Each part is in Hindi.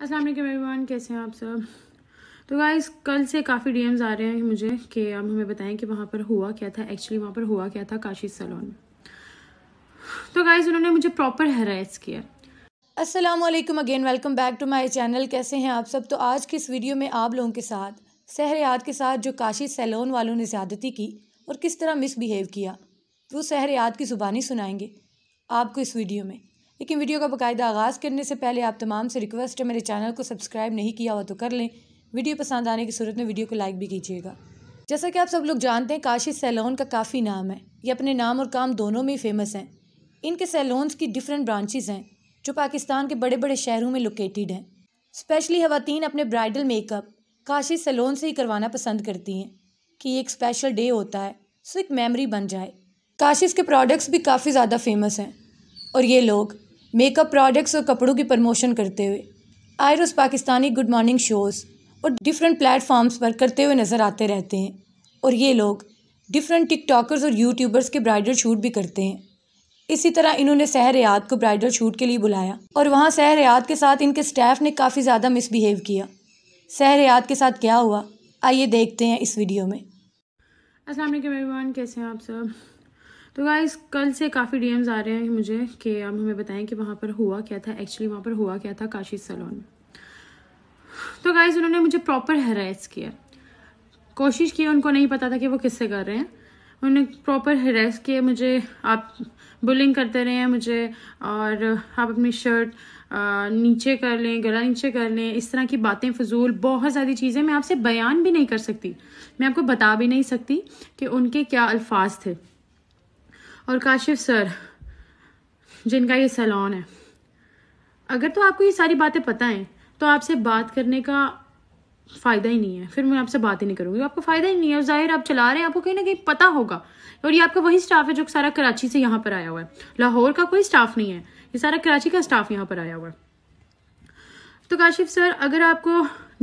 अस्सलाम वालेकुम एवरीवन कैसे हैं आप सब तो गाइस कल से काफ़ी डीएम्स आ रहे हैं मुझे कि आप हमें बताएं कि वहाँ पर हुआ क्या था एक्चुअली वहाँ पर हुआ क्या था काशी सलोन में तो गाइस उन्होंने मुझे प्रॉपर हरास किया अस्सलाम वालेकुम again welcome back to my channel कैसे हैं आप सब तो आज की इस वीडियो में आप लोगों के साथ सहरियात के साथ जो काशी सैलोन वालों ने ज़्यादती की और किस तरह मिसबिहेव किया वो सहरियात की ज़ुबानी सुनाएंगे आपको इस वीडियो में लेकिन वीडियो का बाकायदा आगाज़ करने से पहले आप तमाम से रिक्वेस्ट है मेरे चैनल को सब्सक्राइब नहीं किया हुआ तो कर लें वीडियो पसंद आने की सूरत में वीडियो को लाइक भी कीजिएगा जैसा कि आप सब लोग जानते हैं काशी सैलोन का काफ़ी नाम है ये अपने नाम और काम दोनों में ही फेमस हैं इनके सैलोन्स की डिफरेंट ब्रांचेज़ हैं जो पाकिस्तान के बड़े बड़े शहरों में लोकेटेड हैं स्पेशली खातन अपने ब्राइडल मेकअप काशी सैलोन से ही करवाना पसंद करती हैं कि ये एक स्पेशल डे होता है सो एक मेमरी बन जाए काशिश के प्रोडक्ट्स भी काफ़ी ज़्यादा फेमस हैं और ये लोग मेकअप प्रोडक्ट्स और कपड़ों की प्रमोशन करते हुए आयरस पाकिस्तानी गुड मॉर्निंग शोज़ और डिफरेंट प्लेटफॉर्म्स पर करते हुए नज़र आते रहते हैं और ये लोग डिफरेंट टिकटॉकर्स और यूट्यूबर्स के ब्राइडल शूट भी करते हैं इसी तरह इन्होंने सहरयात को ब्राइडल शूट के लिए बुलाया और वहाँ सहरयात के साथ इनके स्टाफ ने काफ़ी ज़्यादा मिसबिहेव किया सहरयात के साथ क्या हुआ आइए देखते हैं इस वीडियो में असल कैसे हैं आप सब तो गाइज कल से काफ़ी डी आ रहे हैं मुझे कि आप हमें बताएं कि वहाँ पर हुआ क्या था एक्चुअली वहाँ पर हुआ क्या था काशी सलोन में तो गाइज उन्होंने मुझे प्रॉपर हरास किया कोशिश की उनको नहीं पता था कि वो किससे कर रहे हैं उन्होंने प्रॉपर हरास किया मुझे आप बुलिंग करते रहे हैं मुझे और आप अपनी शर्ट नीचे कर लें गला नीचे कर लें इस तरह की बातें फजूल बहुत सारी चीज़ें मैं आपसे बयान भी नहीं कर सकती मैं आपको बता भी नहीं सकती कि उनके क्या अल्फाज थे और काशिफ सर जिनका ये सैलॉन है अगर तो आपको ये सारी बातें पता हैं तो आपसे बात करने का फ़ायदा ही नहीं है फिर मैं आपसे बात ही नहीं करूँगी आपको फ़ायदा ही नहीं है और ज़ाहिर आप चला रहे हैं आपको कहीं ना कहीं पता होगा और ये आपका वही स्टाफ है जो सारा कराची से यहाँ पर आया हुआ है लाहौर का कोई स्टाफ नहीं है ये सारा कराची का स्टाफ यहाँ पर आया हुआ है तो काशिफ सर अगर आपको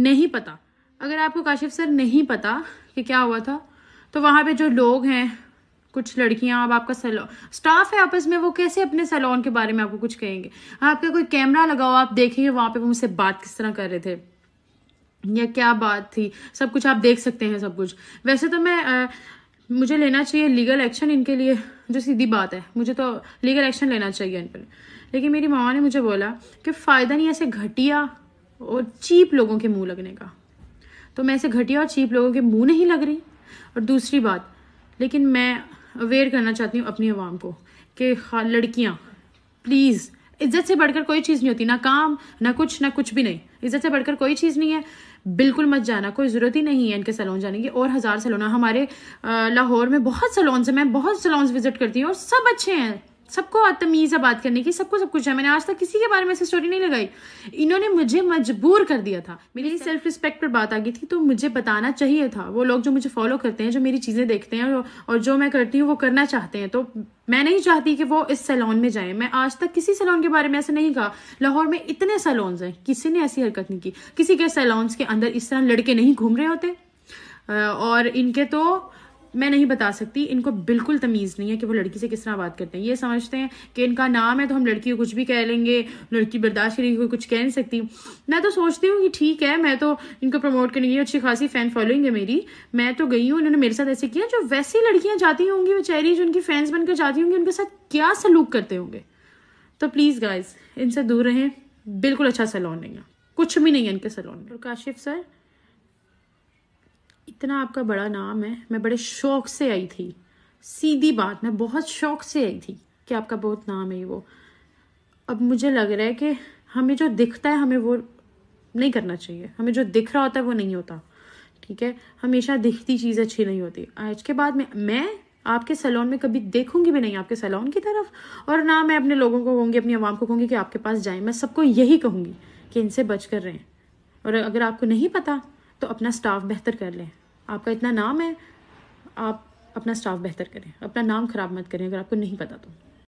नहीं पता अगर आपको काशिफ सर नहीं पता कि क्या हुआ था तो वहाँ पे जो लोग हैं कुछ लड़कियां अब आपका सैलॉन स्टाफ है आपस में वो कैसे अपने सैलॉन के बारे में आपको कुछ कहेंगे आपका कोई कैमरा लगाओ आप देखेंगे वहां पे वो मुझसे बात किस तरह कर रहे थे या क्या बात थी सब कुछ आप देख सकते हैं सब कुछ वैसे तो मैं आ, मुझे लेना चाहिए लीगल एक्शन इनके लिए जो सीधी बात है मुझे तो लीगल एक्शन लेना चाहिए इन पर लेकिन मेरी मामा ने मुझे बोला कि फ़ायदा नहीं ऐसे घटिया और चीप लोगों के मुंह लगने का तो मैं ऐसे घटिया और चीप लोगों के मुंह नहीं लग रही और दूसरी बात लेकिन मैं अवेयर करना चाहती हूँ अपनी आवाम को कि हाँ, लड़कियाँ प्लीज़ इज्जत से बढ़कर कोई चीज़ नहीं होती ना काम ना कुछ ना कुछ भी नहीं इज्जत से बढ़कर कोई चीज़ नहीं है बिल्कुल मत जाना कोई ज़रूरत ही नहीं है इनके सैलून जाने की और हज़ार सैलून हमारे लाहौर में बहुत सलोन्स हैं मैं बहुत सलोन्स विज़िट करती हूँ और सब अच्छे हैं सबको तमीज़ है बात करने की सबको सब कुछ है मैंने आज तक किसी के बारे में ऐसी स्टोरी नहीं लगाई इन्होंने मुझे मजबूर कर दिया था मेरी सेल्फ रिस्पेक्ट पर बात आ गई थी तो मुझे बताना चाहिए था वो लोग जो मुझे फॉलो करते हैं जो मेरी चीज़ें देखते हैं और जो मैं करती हूँ वो करना चाहते हैं तो मैं नहीं चाहती कि वो इस सैलोन में जाए मैं आज तक किसी सैलोन के बारे में ऐसा नहीं कहा लाहौर में इतने सैलॉन्स हैं किसी ने ऐसी हरकत नहीं की किसी के सैलॉन्स के अंदर इस तरह लड़के नहीं घूम रहे होते और इनके तो मैं नहीं बता सकती इनको बिल्कुल तमीज़ नहीं है कि वो लड़की से किस तरह बात करते हैं ये समझते हैं कि इनका नाम है तो हम लड़की को कुछ भी कह लेंगे लड़की बर्दाश्त करेगी कोई कुछ कह नहीं सकती मैं तो सोचती हूँ कि ठीक है मैं तो इनको प्रमोट करने गई अच्छी खासी फ़ैन फॉलोइंग है मेरी मैं तो गई हूँ इन्होंने मेरे साथ ऐसे किया जो वैसी लड़कियाँ जाती होंगी बेचारी जो उनकी फैंस बनकर जाती होंगी उनके साथ क्या सलूक करते होंगे तो प्लीज़ गाइज इनसे दूर रहें बिल्कुल अच्छा सैलून नहीं है कुछ भी नहीं है इनके सैलून में काशिफ सर इतना आपका बड़ा नाम है मैं बड़े शौक से आई थी सीधी बात मैं बहुत शौक से आई थी कि आपका बहुत नाम है वो अब मुझे लग रहा है कि हमें जो दिखता है हमें वो नहीं करना चाहिए हमें जो दिख रहा होता है वो नहीं होता ठीक है हमेशा दिखती चीज़ अच्छी नहीं होती आज के बाद में मैं आपके सैलून में कभी देखूंगी भी नहीं आपके सैलून की तरफ और ना मैं अपने लोगों को कहूँगी अपनी आवाम को कहूँगी कि आपके पास जाए मैं सबको यही कहूँगी कि इनसे बच कर रहें और अगर आपको नहीं पता तो अपना स्टाफ बेहतर कर लें आपका इतना नाम है आप अपना स्टाफ बेहतर करें अपना नाम ख़राब मत करें अगर आपको नहीं पता तो